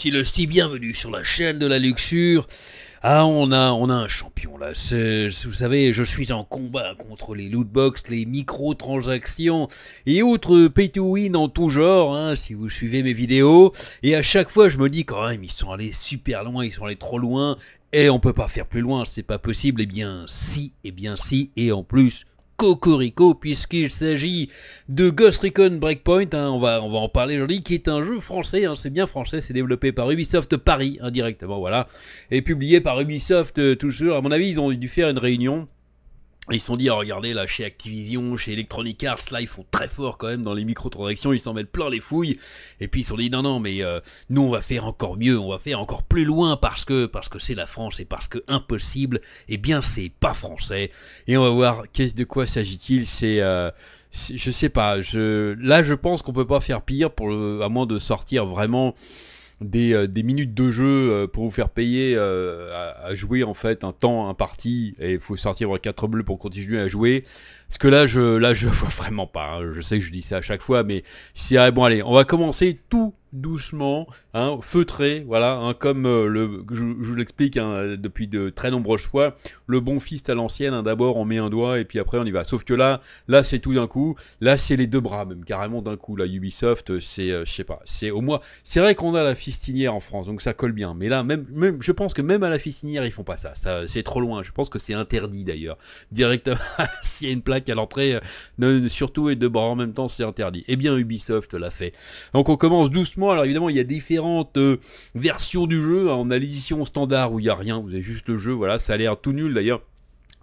si le si bienvenue sur la chaîne de la luxure. Ah, on a, on a un champion là. Vous savez, je suis en combat contre les lootbox, les micro-transactions et autres pay to win en tout genre, hein, si vous suivez mes vidéos. Et à chaque fois, je me dis quand même, ils sont allés super loin, ils sont allés trop loin et on peut pas faire plus loin, c'est pas possible. Eh bien, si, et eh bien, si, et en plus, Cocorico puisqu'il s'agit de Ghost Recon Breakpoint, hein. on, va, on va en parler aujourd'hui, qui est un jeu français, hein. c'est bien français, c'est développé par Ubisoft Paris indirectement, voilà, et publié par Ubisoft euh, toujours, à mon avis ils ont dû faire une réunion, ils se sont dit, oh, regardez, là, chez Activision, chez Electronic Arts, là, ils font très fort quand même dans les microtransactions, ils s'en mettent plein les fouilles. Et puis ils se sont dit, non, non, mais euh, nous, on va faire encore mieux, on va faire encore plus loin parce que parce que c'est la France et parce que impossible, eh bien, c'est pas français. Et on va voir, quest de quoi s'agit-il C'est. Euh, je sais pas, je, là je pense qu'on peut pas faire pire pour à moins de sortir vraiment euh, des, minutes de jeu euh, pour vous faire payer euh, à, jouer en fait un temps, un parti, et il faut sortir 4 bleus pour continuer à jouer. Parce que là, je là je vois vraiment pas. Hein. Je sais que je dis ça à chaque fois, mais si ah, bon allez, on va commencer tout doucement, hein, feutré, voilà, hein, comme euh, le, je, vous l'explique hein, depuis de très nombreuses fois, le bon fist à l'ancienne, d'abord on met un doigt et puis après on y va. Sauf que là, là c'est tout d'un coup, là c'est les deux bras même, carrément d'un coup, là Ubisoft, c'est, euh, je sais pas, c'est au moins, c'est vrai qu'on a la fistinière en France, donc ça colle bien, mais là, même, je pense que même à la fistinière, ils font pas ça, c'est trop loin, je pense que c'est interdit d'ailleurs, directement, s'il y a une plaque à l'entrée, euh, surtout et deux bras en même temps, c'est interdit. Eh bien Ubisoft l'a fait. Donc on commence doucement, alors évidemment, il y a différentes euh, versions du jeu. On a l'édition standard où il n'y a rien, vous avez juste le jeu, voilà, ça a l'air tout nul d'ailleurs.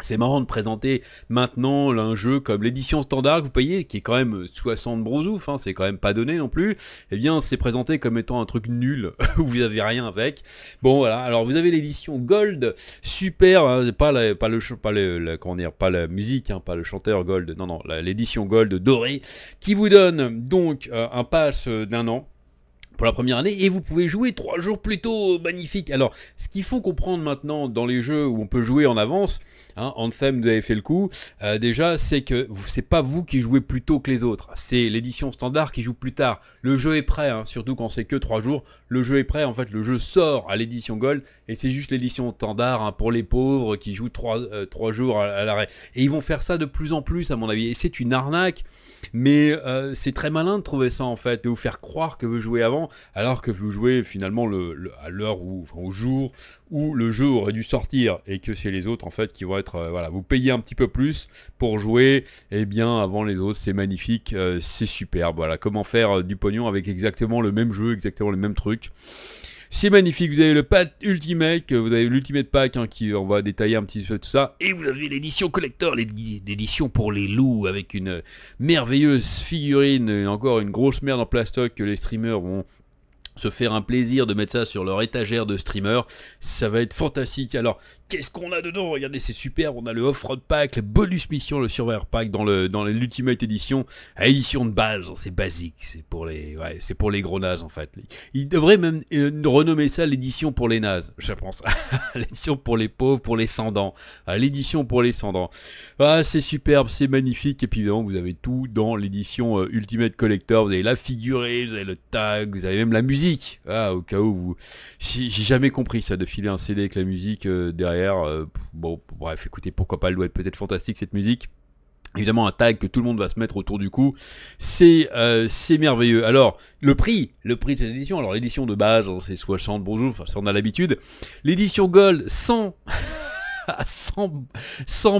C'est marrant de présenter maintenant un jeu comme l'édition standard que vous payez, qui est quand même 60 euh, ou hein. c'est quand même pas donné non plus, eh bien c'est présenté comme étant un truc nul, où vous avez rien avec. Bon voilà, alors vous avez l'édition Gold, super, hein. pas, la, pas, le, pas, le, comment dire, pas la musique, hein, pas le chanteur Gold, non non, l'édition Gold doré qui vous donne donc euh, un pass d'un an, pour la première année et vous pouvez jouer trois jours plus tôt, oh, magnifique. Alors, ce qu'il faut comprendre maintenant dans les jeux où on peut jouer en avance, hein, Anthem vous avez fait le coup, euh, déjà c'est que c'est pas vous qui jouez plus tôt que les autres, c'est l'édition standard qui joue plus tard. Le jeu est prêt, hein, surtout quand c'est que trois jours, le jeu est prêt, en fait le jeu sort à l'édition Gold et c'est juste l'édition standard hein, pour les pauvres qui jouent 3, euh, jours à, l'arrêt. Et ils vont faire ça de plus en plus à mon avis et c'est une arnaque, mais euh, c'est très malin de trouver ça en fait, de vous faire croire que vous jouez avant alors que vous jouez finalement le, à l'heure ou au jour où le jeu aurait dû sortir et que c'est les autres en fait qui vont être euh, voilà vous payez un petit peu plus pour jouer et eh bien avant les autres c'est magnifique c'est superbe voilà comment faire du pognon avec exactement le même jeu exactement le même truc c'est magnifique, vous avez le pack Ultimate, euh, vous avez l'Ultimate Pack hein, qui euh, on va détailler un petit peu tout ça. Et vous avez l'édition collector, l'édition pour les loups avec une merveilleuse figurine, et euh, encore une grosse merde en plastoc que les streamers vont se faire un plaisir de mettre ça sur leur étagère de streamer, ça va être fantastique. Alors, qu'est-ce qu'on a dedans Regardez, c'est super, on a le off-road pack, le bonus mission, le survivor pack dans le dans l'ultimate edition, édition de base, oh, c'est basique, c'est pour les ouais, c'est pour les gros nazes en fait. Ils devraient même euh, renommer ça l'édition pour les nazes, je pense. l'édition pour les pauvres, pour les sans-dents. Ah, l'édition pour les sans Ah, c'est superbe, c'est magnifique et puis évidemment, vous avez tout dans l'édition euh, Ultimate Collector, vous avez la figurée, vous avez le tag, vous avez même la musique ah, au cas où vous... J'ai jamais compris ça de filer un CD avec la musique euh, derrière. Euh, bon, bref, écoutez, pourquoi pas, elle doit être peut-être fantastique cette musique. Évidemment, un tag que tout le monde va se mettre autour du cou. C'est euh, c'est merveilleux. Alors, le prix, le prix de cette édition. Alors, l'édition de base, hein, c'est 60 bonjour, enfin, ça on a l'habitude. L'édition Gold, 100. 100,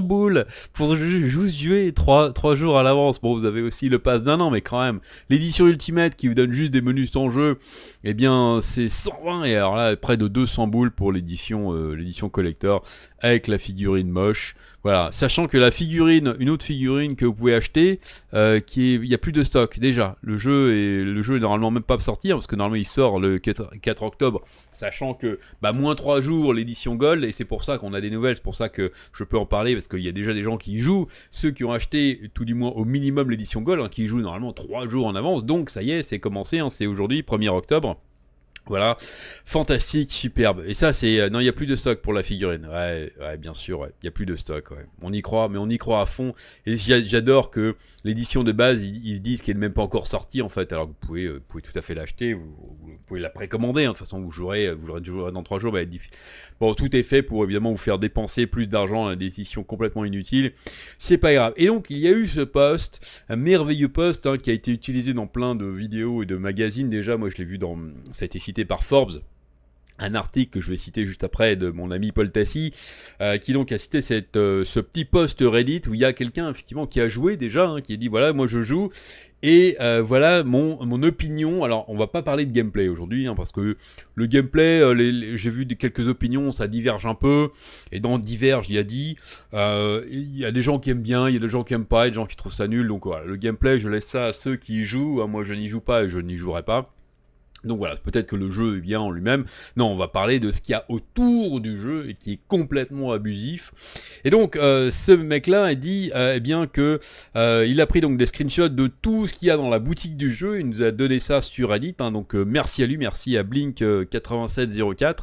boules pour juste jouer 3, jours à l'avance. Bon, vous avez aussi le pass d'un an, mais quand même, l'édition Ultimate qui vous donne juste des menus en jeu, et eh bien, c'est 120 et alors là, près de 200 boules pour l'édition euh, l'édition collector avec la figurine moche. Voilà, sachant que la figurine, une autre figurine que vous pouvez acheter, euh, qui il n'y a plus de stock déjà. Le jeu est, le jeu est normalement même pas sorti, hein, parce que normalement il sort le 4, octobre, sachant que bah, moins 3 jours l'édition Gold, et c'est pour ça qu'on a des nouvelles, c'est pour ça que je peux en parler, parce qu'il y a déjà des gens qui y jouent, ceux qui ont acheté tout du moins au minimum l'édition Gold, hein, qui y jouent normalement 3 jours en avance, donc ça y est, c'est commencé, hein, c'est aujourd'hui 1er octobre. Voilà, fantastique, superbe. Et ça, c'est... Euh, non, il n'y a plus de stock pour la figurine. Ouais, bien sûr, il n'y a plus de stock. On y croit, mais on y croit à fond. Et j'adore que l'édition de base, ils, disent qu'elle n'est même pas encore sortie, en fait. Alors vous pouvez, euh, pouvez tout à fait l'acheter, vous, pouvez la précommander. Hein. De toute façon, vous jouerez, euh, vous jouerez, dans trois jours. bon, tout est fait pour, évidemment, vous faire dépenser plus d'argent à des éditions complètement inutiles. C'est pas grave. Et donc, il y a eu ce poste, un merveilleux poste hein, qui a été utilisé dans plein de vidéos et de magazines. Déjà, moi, je l'ai vu dans... cette a par Forbes, un article que je vais citer juste après de mon ami Paul Tassi, euh, qui donc a cité cette, euh, ce petit post Reddit où il y a quelqu'un effectivement qui a joué déjà, hein, qui a dit voilà moi je joue et euh, voilà mon, mon, opinion. Alors on va pas parler de gameplay aujourd'hui hein, parce que le gameplay, les, j'ai vu quelques opinions, ça diverge un peu et dans diverge il y a dit il y a des gens qui aiment bien, il y a des gens qui aiment pas, il y a des gens qui trouvent ça nul donc voilà le gameplay je laisse ça à ceux qui y jouent, hein, moi je n'y joue pas et je n'y jouerai pas. Donc voilà, peut-être que le jeu est bien en lui-même. Non, on va parler de ce qu'il y a autour du jeu et qui est complètement abusif. Et donc, euh, ce mec-là dit euh, eh bien que euh, il a pris donc des screenshots de tout ce qu'il y a dans la boutique du jeu. Il nous a donné ça sur Reddit. Hein. donc merci à lui, merci à Blink8704.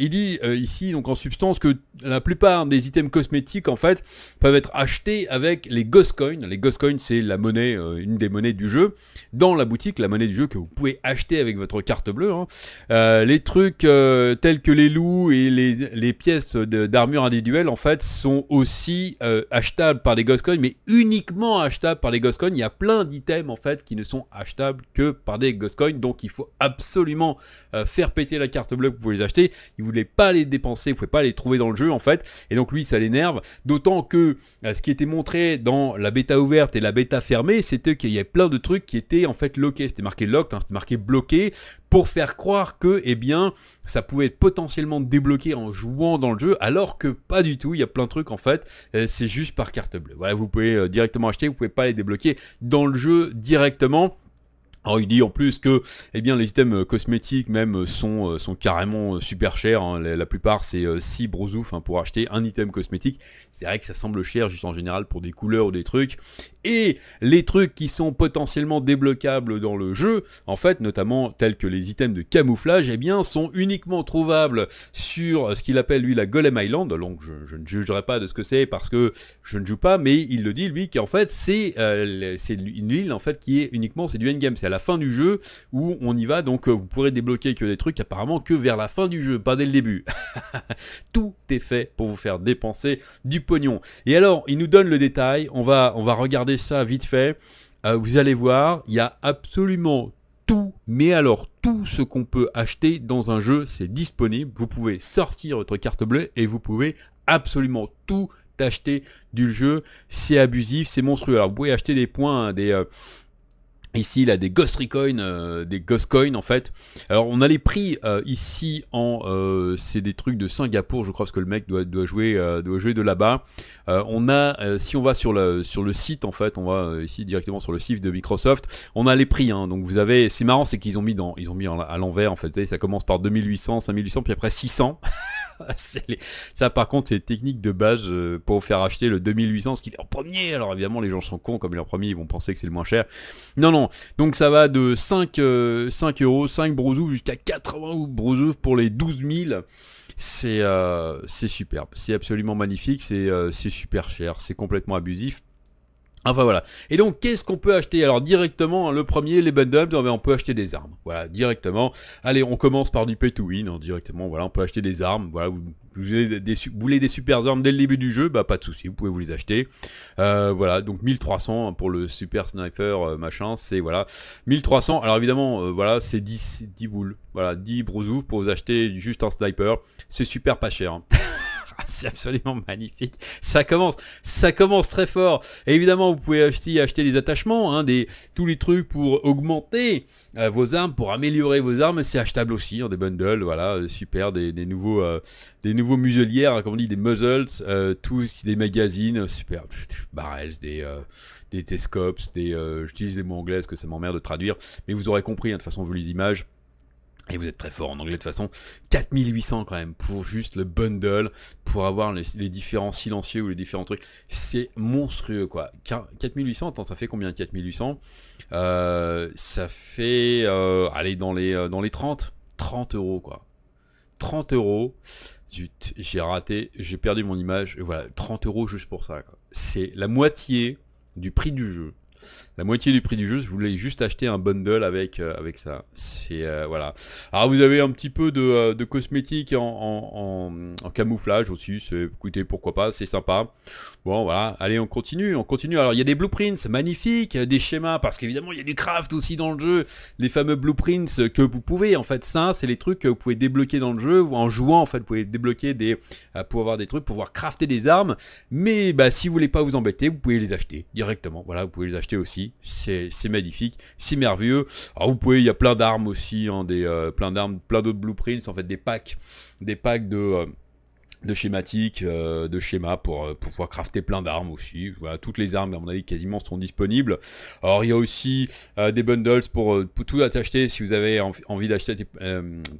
il dit ici donc en substance que la plupart des items cosmétiques en fait peuvent être achetés avec les Ghost Coins. Les Ghost Coins, c'est la monnaie, une des monnaies du jeu dans la boutique, la monnaie du jeu que vous pouvez acheter avec votre carte bleue. Hein. Euh, les trucs euh, tels que les loups et les, pièces d'armure individuelle, en fait, sont aussi euh, achetables par les coins mais uniquement achetables par les coins Il y a plein d'items, en fait, qui ne sont achetables que par des coins Donc, il faut absolument faire péter la carte bleue pour les acheter. Il ne voulait pas les dépenser, vous ne pouvez pas les trouver dans le jeu, en fait. Et donc, lui, ça l'énerve. D'autant que ce qui était montré dans la bêta ouverte et la bêta fermée, c'était qu'il y avait plein de trucs qui étaient, en fait, loqués. C'était marqué locked, hein. c'était marqué bloqué pour faire croire que, eh bien, ça pouvait être potentiellement débloqué en jouant dans le jeu, alors que pas du tout. Il y a plein de trucs en fait, euh, c'est juste par carte bleue. Voilà, vous pouvez euh, directement acheter, vous pouvez pas les débloquer dans le jeu directement. Alors il dit en plus que eh bien, les items euh, cosmétiques même euh, sont, euh, sont carrément super chers. Hein. La, plupart c'est 6 brosouf hein, pour acheter un item cosmétique. C'est vrai que ça semble cher juste en général pour des couleurs ou des trucs. Et les trucs qui sont potentiellement débloquables dans le jeu, en fait, notamment tels que les items de camouflage, eh bien, sont uniquement trouvables sur ce qu'il appelle lui la Golem Island. Donc je, ne jugerai pas de ce que c'est parce que je ne joue pas, mais il le dit lui qu'en fait c'est une île en fait qui est uniquement c'est du endgame, c'est la fin du jeu où on y va, donc euh, vous pourrez débloquer que des trucs apparemment que vers la fin du jeu, pas dès le début. Tout est fait pour vous faire dépenser du pognon. Et alors, il nous donne le détail, on va, on va regarder ça vite fait. Euh, vous allez voir, il y a absolument tout, mais alors tout ce qu'on peut acheter dans un jeu, c'est disponible. Vous pouvez sortir votre carte bleue et vous pouvez absolument tout acheter du jeu. C'est abusif, c'est monstrueux. Alors vous pouvez acheter des points, hein, des, euh, Ici, il a des Ghost Recoin, euh, des Ghost Coin en fait. Alors, on a les prix euh, ici en... Euh, c'est des trucs de Singapour, je crois, parce que le mec doit, doit, jouer, doit jouer de là-bas. on a, si on va sur le, sur le site, en fait, on va ici directement sur le site de Microsoft, on a les prix. Hein. donc, vous avez... C'est marrant, c'est qu'ils ont mis, dans, ils ont mis à l'envers, en fait. ça commence par 2800, 5800, puis après 600. Ça, par contre, c'est technique de base euh, pour faire acheter le 2800, ce qu'il est en premier. Alors, évidemment, les gens sont cons, comme leur en premier, ils vont penser que c'est le moins cher. Non, non. Donc, ça va de 5, 5 euh, euros, 5 brousouf jusqu'à 80 brousouf pour les 12 000. C'est euh, superbe, c'est absolument magnifique, c'est euh, c'est super cher, c'est complètement abusif. Enfin voilà. Et donc qu'est-ce qu'on peut acheter Alors directement, le premier, les bundles, eh ben, on peut acheter des armes. Voilà, directement. Allez, on commence par du pay to win. Hein, directement, voilà, on peut acheter des armes. Voilà, vous, voulez des super armes dès le début du jeu, bah pas de souci, vous pouvez vous les acheter. Euh, voilà, donc 1300 hein, pour le super sniper euh, machin, c'est voilà. 1300, alors évidemment, euh, voilà, c'est 10, 10 boules. Voilà, 10 brousouf pour vous acheter juste un sniper. C'est super pas cher. Hein. c'est absolument magnifique. Ça commence, ça commence très fort. évidemment, vous pouvez acheter, acheter les attachements, hein, tous les trucs pour augmenter euh, vos armes, pour améliorer vos armes. C'est achetable aussi, hein, des bundles, voilà, euh, super, des, nouveaux, euh, des nouveaux muselières, hein, dit, des muzzles, tous des magazines, super, barrels, des des des, j'utilise des mots anglais parce que ça m'emmerde de traduire, mais vous aurez compris, de toute façon vu les images. Et vous êtes très fort en anglais de toute façon. 4800 quand même pour juste le bundle, pour avoir les, différents silencieux ou les différents trucs. C'est monstrueux quoi. 4800, attends, ça fait combien 4800 euh, Ça fait, aller euh, allez, dans les, euh, dans les 30 30 euros quoi. 30 euros. Zut, j'ai raté, j'ai perdu mon image. Voilà, 30 euros juste pour ça. C'est la moitié du prix du jeu la moitié du prix du jeu, je voulais juste acheter un bundle avec, euh, avec ça. C'est euh, voilà. Alors vous avez un petit peu de, euh, cosmétiques en, camouflage aussi. Écoutez, pourquoi pas, c'est sympa. Bon voilà, allez on continue, on continue. Alors il y a des blueprints magnifiques, des schémas, parce qu'évidemment il y a du craft aussi dans le jeu. Les fameux blueprints que vous pouvez en fait, ça c'est les trucs que vous pouvez débloquer dans le jeu. ou En jouant en fait, vous pouvez débloquer des... pour avoir des trucs, pour pouvoir crafter des armes. Mais bah, si vous voulez pas vous embêter, vous pouvez les acheter directement. Voilà, vous pouvez les acheter aussi. C'est magnifique, c'est merveilleux. Ah, vous pouvez, il y a plein d'armes aussi, en hein, des, euh, plein d'armes, plein d'autres blueprints, en fait des packs, des packs de... Euh, de schématiques, euh, de schémas euh, pour, pouvoir crafter plein d'armes aussi. Voilà, toutes les armes, à mon avis, quasiment sont disponibles. Alors, il y a aussi euh, des bundles pour, tout acheter, si vous avez envie d'acheter des,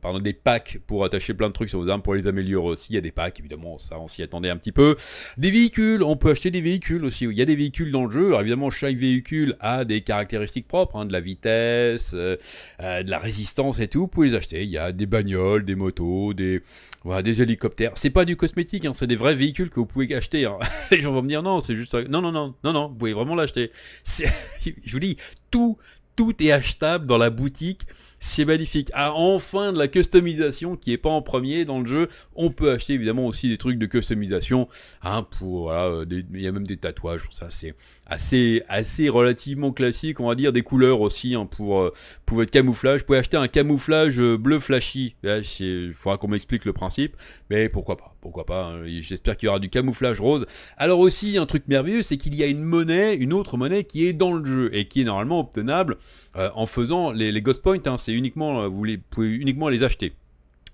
pardon, des packs pour attacher plein de trucs sur vos armes, pour les améliorer aussi. Il y a des packs, évidemment, ça, on s'y attendait un petit peu. Des véhicules, on peut acheter des véhicules aussi. Il y a des véhicules dans le jeu. Alors, évidemment, chaque véhicule a des caractéristiques propres, hein, de la vitesse, de la résistance et tout. Vous pouvez les acheter. Il y a des bagnoles, des motos, des, voilà, des hélicoptères. C'est pas du cosmétique, hein, c'est des vrais véhicules que vous pouvez acheter. Hein. Les gens vont me dire non, c'est juste. Non, non, non, non, non, vous pouvez vraiment l'acheter. Je vous dis, tout, tout est achetable dans la boutique c'est magnifique. Ah, enfin de la customisation qui est pas en premier dans le jeu. On peut acheter évidemment aussi des trucs de customisation, hein, pour euh, il y a même des tatouages, ça c'est assez, assez relativement classique, on va dire des couleurs aussi hein, pour euh, pour votre camouflage. Vous pouvez acheter un camouflage euh, bleu flashy. Il faudra qu'on m'explique le principe, mais pourquoi pas, pourquoi pas. Hein. J'espère qu'il y aura du camouflage rose. Alors aussi un truc merveilleux, c'est qu'il y a une monnaie, une autre monnaie qui est dans le jeu et qui est normalement obtenable en faisant les, ghost points uniquement, euh, vous les, pouvez uniquement les acheter.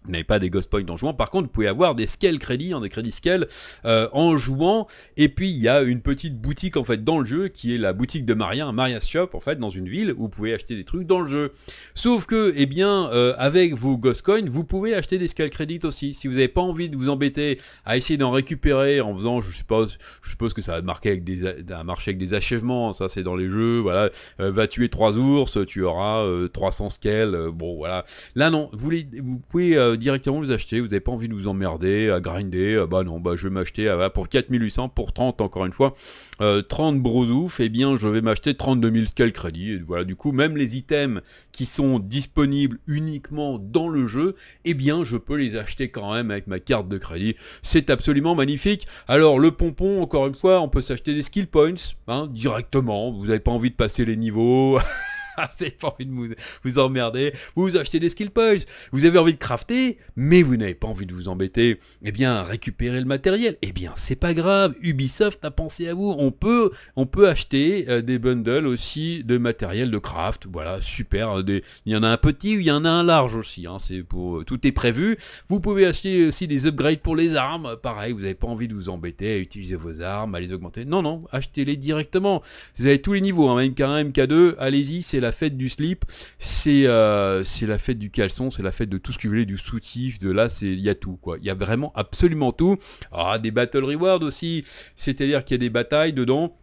Vous n'avez pas des ghost points en jouant. Par contre, vous pouvez avoir des scale crédits, en hein, des crédits scale euh, en jouant. Et puis, il y a une petite boutique en fait dans le jeu qui est la boutique de Maria, Maria's Shop en fait dans une ville où vous pouvez acheter des trucs dans le jeu. Sauf que, eh bien, euh, avec vos ghost coins, vous pouvez acheter des scale crédits aussi. Si vous n'avez pas envie de vous embêter à essayer d'en récupérer en faisant, je suppose, je suppose que ça va marquer avec des, un marché avec des achèvements. Ça, c'est dans les jeux. Voilà, euh, va tuer trois ours, tu auras 300 Scales, bon, voilà. Là, non, vous, vous pouvez directement vous acheter, vous n'avez pas envie de vous emmerder, à grinder, euh, bah non, bah je vais m'acheter euh, pour 4800, pour 30 encore une fois, euh, 30 ouf, et bien je vais m'acheter 32 000 scale crédit et voilà, du coup, même les items qui sont disponibles uniquement dans le jeu, et eh bien je peux les acheter quand même avec ma carte de crédit, c'est absolument magnifique, alors le pompon, encore une fois, on peut s'acheter des skill points, hein, directement, vous n'avez pas envie de passer les niveaux... Ah, vous n'avez pas envie de vous, emmerder, vous achetez des skill points, vous avez envie de crafter, mais vous n'avez pas envie de vous embêter, eh bien récupérer le matériel, eh bien c'est pas grave, Ubisoft a pensé à vous, on peut, on peut acheter euh, des bundles aussi de matériel de craft, voilà, super, euh, il y en a un petit, il y en a un large aussi, hein. c'est pour, euh, tout est prévu, vous pouvez acheter aussi des upgrades pour les armes, pareil, vous n'avez pas envie de vous embêter à utiliser vos armes, à les augmenter, non, non, achetez-les directement, vous avez tous les niveaux, MK1, hein. MK2, allez-y, c'est la la fête du slip, c'est euh, c'est la fête du caleçon, c'est la fête de tout ce que vous voulez, du soutif, de là, c'est il y a tout, quoi. Il y a vraiment absolument tout. Ah, des battle rewards aussi, c'est-à-dire qu'il y a des batailles dedans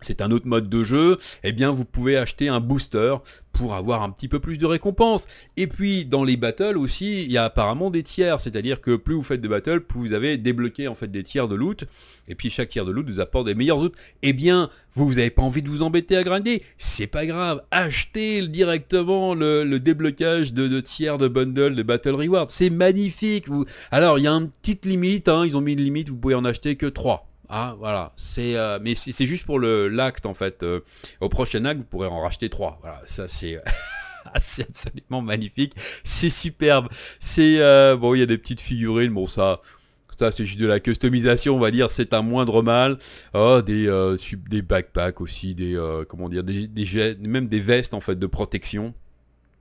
c'est un autre mode de jeu, eh bien vous pouvez acheter un booster pour avoir un petit peu plus de récompenses. Et puis dans les battles aussi, il y a apparemment des tiers, c'est-à-dire que plus vous faites de battles, plus vous avez débloqué en fait des tiers de loot, et puis chaque tiers de loot vous apporte des meilleurs loot. Eh bien, vous, vous n'avez pas envie de vous embêter à grinder, c'est pas grave, achetez directement le, déblocage de, tiers de bundle, de battle reward, c'est magnifique. Alors il y a une petite limite, hein. ils ont mis une limite, vous pouvez en acheter que 3. Ah, voilà. C'est, euh, mais c'est juste pour le l'acte en fait. Euh, au prochain acte, vous pourrez en racheter trois. Voilà, ça c'est. absolument magnifique, c'est superbe. C'est euh, bon, il y a des petites figurines, bon ça, ça c'est juste de la customisation, on va dire, c'est un moindre mal. Oh, des sub, des backpacks aussi, des comment dire, des, des même des vestes en fait de protection.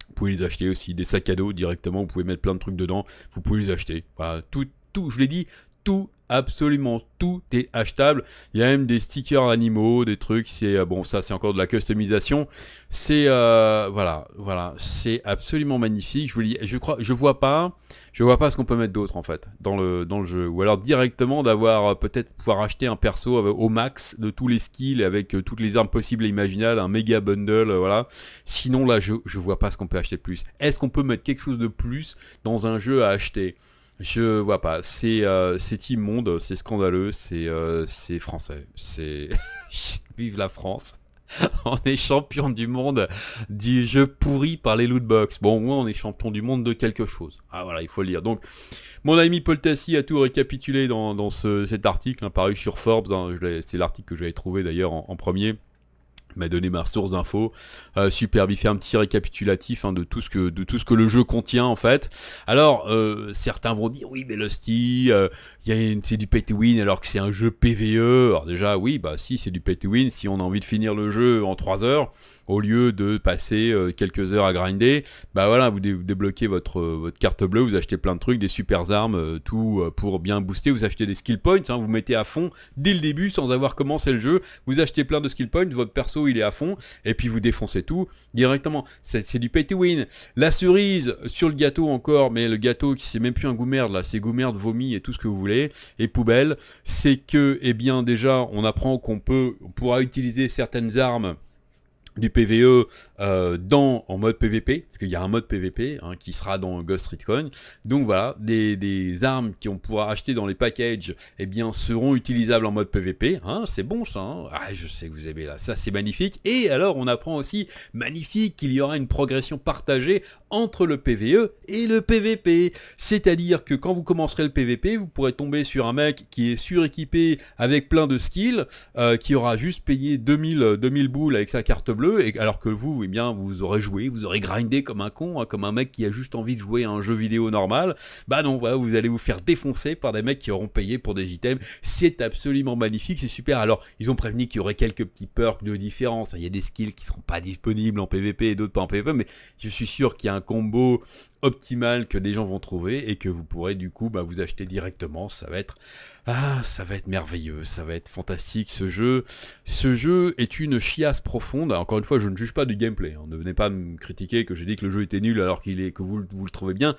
Vous pouvez les acheter aussi, des sacs à dos directement, vous pouvez mettre plein de trucs dedans, vous pouvez les acheter. Voilà, tout, tout, je l'ai dit, tout absolument tout est achetable. Il y a même des stickers animaux, des trucs. C'est euh, bon, ça c'est encore de la customisation. C'est euh, voilà, voilà, c'est absolument magnifique. Je vous dis, je crois, je vois pas, je vois pas ce qu'on peut mettre d'autre en fait dans le dans le jeu. Ou alors directement d'avoir euh, peut-être pouvoir acheter un perso euh, au max de tous les skills avec toutes les armes possibles et imaginables, un méga bundle, voilà. Sinon là, je je vois pas ce qu'on peut acheter de plus. Est-ce qu'on peut mettre quelque chose de plus dans un jeu à acheter? Je vois pas. Euh, c'est immonde, c'est scandaleux, c'est euh, français. C'est vive la France. on est champion du monde du jeu pourri par les lootbox. Bon, au moins on est champion du monde de quelque chose. Ah voilà, il faut le lire. Donc, mon ami Paul Tassi a tout récapitulé dans, ce, cet article hein, paru sur Forbes. Hein. c'est l'article que j'avais trouvé d'ailleurs en premier m'a donné ma source d'infos. Euh, super superbe, il fait un petit récapitulatif hein, de, tout ce que, de tout ce que le jeu contient en fait. Alors, euh, certains vont dire, oui mais euh, a c'est du pay to win alors que c'est un jeu PVE. Alors déjà, oui, bah si c'est du pay to win, si on a envie de finir le jeu en 3 heures, au lieu de passer euh, quelques heures à grinder, bah voilà, vous, débloquez votre, euh, votre carte bleue, vous achetez plein de trucs, des super armes, euh, tout pour bien booster, vous achetez des skill points, hein, vous mettez à fond dès le début sans avoir commencé le jeu, vous achetez plein de skill points, votre perso il est à fond, et puis vous défoncez tout directement. C'est du pay to win. La cerise sur le gâteau encore, mais le gâteau qui c'est même plus un goût merde là, c'est goût merde, vomi et tout ce que vous voulez, et poubelle, c'est que, eh bien déjà, on apprend qu'on peut, on pourra utiliser certaines armes du PVE euh, dans en mode PVP, parce qu'il y a un mode PVP hein, qui sera dans Ghost Recon. Donc voilà, des, armes qui on pourra acheter dans les packages, eh bien seront utilisables en mode PVP. Hein. c'est bon ça. Hein. Ah, je sais que vous aimez là, ça c'est magnifique. Et alors on apprend aussi magnifique qu'il y aura une progression partagée entre le PVE et le PVP. C'est-à-dire que quand vous commencerez le PVP, vous pourrez tomber sur un mec qui est suréquipé avec plein de skills, euh, qui aura juste payé 2000 2000 boules avec sa carte bleue et, alors que vous, eh bien, vous aurez joué, vous aurez grindé comme un con, hein, comme un mec qui a juste envie de jouer à un jeu vidéo normal. Bah non, vous allez vous faire défoncer par des mecs qui auront payé pour des items. C'est absolument magnifique, c'est super. Alors, ils ont prévenu qu'il y aurait quelques petits perks de différence. Il y a des skills qui seront pas disponibles en PvP et d'autres pas en PvP, mais je suis sûr qu'il y a un combo optimal que des gens vont trouver et que vous pourrez du coup bah, vous acheter directement. Ça va être ah, ça va être merveilleux, ça va être fantastique ce jeu. Ce jeu est une chiasse profonde. Encore une fois, je ne juge pas du gameplay. Hein. Ne venez pas me critiquer que j'ai dit que le jeu était nul alors qu'il est que vous, le trouvez bien.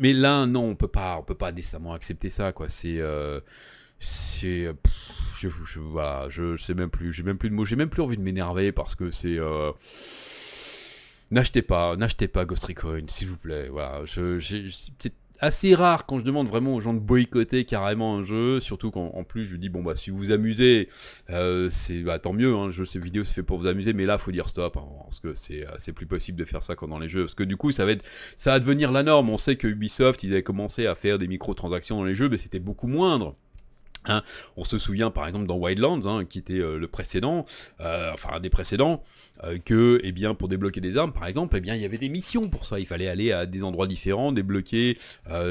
mais là, non, on peut pas, on peut pas décemment accepter ça. Quoi, c'est euh, c'est euh, je, je, sais même plus, j'ai même plus de mots, j'ai même plus envie de m'énerver parce que c'est euh, n'achetez pas, n'achetez pas Ghost Recon, s'il vous plaît. Voilà, je, je assez rare quand je demande vraiment aux gens de boycotter carrément un jeu, surtout quand en plus je dis bon bah si vous vous amusez, euh, c'est bah, tant mieux, hein, le jeu, c'est fait pour vous amuser, mais là faut dire stop, hein, parce que euh, c'est plus possible de faire ça quand dans les jeux, parce que du coup ça va, être, ça va devenir la norme, on sait que Ubisoft ils avaient commencé à faire des microtransactions dans les jeux, mais c'était beaucoup moindre. Hein, on se souvient par exemple dans Wildlands, hein, qui était euh, le précédent, euh, enfin un des précédents, euh, que eh bien, pour débloquer des armes par exemple, eh bien, il y avait des missions pour ça. Il fallait aller à des endroits différents, débloquer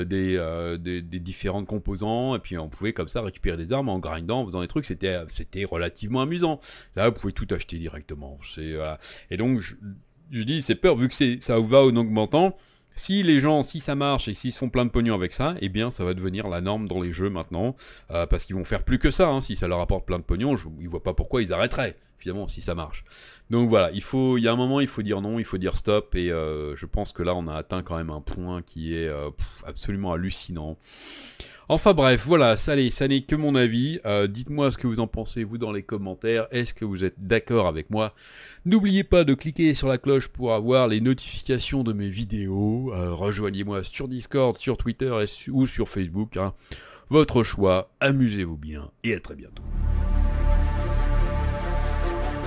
des, différents composants, et puis on pouvait comme ça récupérer des armes en grindant, en faisant des trucs. C'était relativement amusant. Là, vous pouvez tout acheter directement. Et donc, je, dis, c'est peur, vu que ça va en augmentant si les gens, si ça marche et s'ils se font plein de pognon avec ça, eh bien ça va devenir la norme dans les jeux maintenant, euh, parce qu'ils vont faire plus que ça, hein. si ça leur apporte plein de pognon, je, ils voient pas pourquoi ils arrêteraient, finalement, si ça marche. Donc voilà, il faut, il y a un moment, il faut dire non, il faut dire stop, et euh, je pense que là, on a atteint quand même un point qui est euh, absolument hallucinant. Enfin bref, voilà, ça, ça n'est que mon avis. Euh, dites-moi ce que vous en pensez, vous, dans les commentaires. Est-ce que vous êtes d'accord avec moi N'oubliez pas de cliquer sur la cloche pour avoir les notifications de mes vidéos. Rejoignez-moi sur Discord, sur Twitter ou sur Facebook. Hein. Votre choix, amusez-vous bien, et à très bientôt.